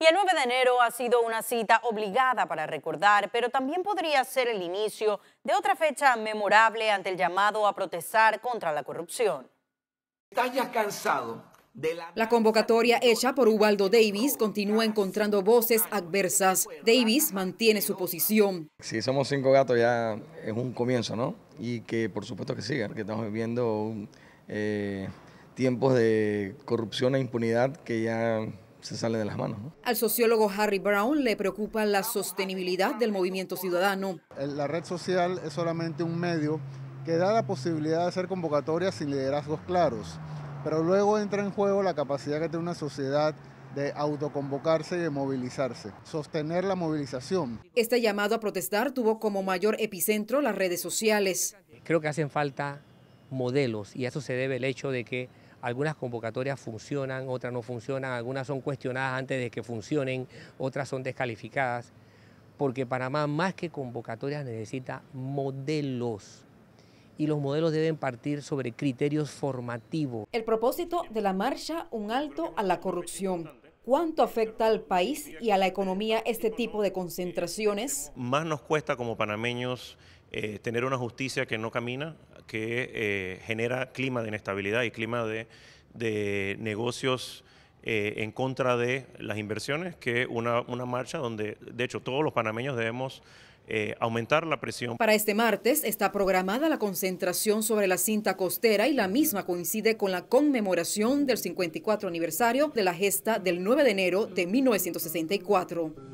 Y el 9 de enero ha sido una cita obligada para recordar, pero también podría ser el inicio de otra fecha memorable ante el llamado a protestar contra la corrupción. la convocatoria hecha por Ubaldo Davis continúa encontrando voces adversas. Davis mantiene su posición. Si somos cinco gatos ya es un comienzo, ¿no? Y que por supuesto que sigan, que estamos viviendo eh, tiempos de corrupción e impunidad que ya se sale de las manos. Al sociólogo Harry Brown le preocupa la sostenibilidad del movimiento ciudadano. La red social es solamente un medio que da la posibilidad de hacer convocatorias sin liderazgos claros, pero luego entra en juego la capacidad que tiene una sociedad de autoconvocarse y de movilizarse, sostener la movilización. Este llamado a protestar tuvo como mayor epicentro las redes sociales. Creo que hacen falta modelos y eso se debe al hecho de que algunas convocatorias funcionan, otras no funcionan, algunas son cuestionadas antes de que funcionen, otras son descalificadas, porque Panamá más que convocatorias necesita modelos y los modelos deben partir sobre criterios formativos. El propósito de la marcha, un alto a la corrupción. ¿Cuánto afecta al país y a la economía este tipo de concentraciones? Más nos cuesta como panameños eh, tener una justicia que no camina, que eh, genera clima de inestabilidad y clima de, negocios eh, en contra de las inversiones, que una, una marcha donde, de hecho, todos los panameños debemos eh, aumentar la presión. Para este martes está programada la concentración sobre la cinta costera y la misma coincide con la conmemoración del 54 aniversario de la gesta del 9 de enero de 1964.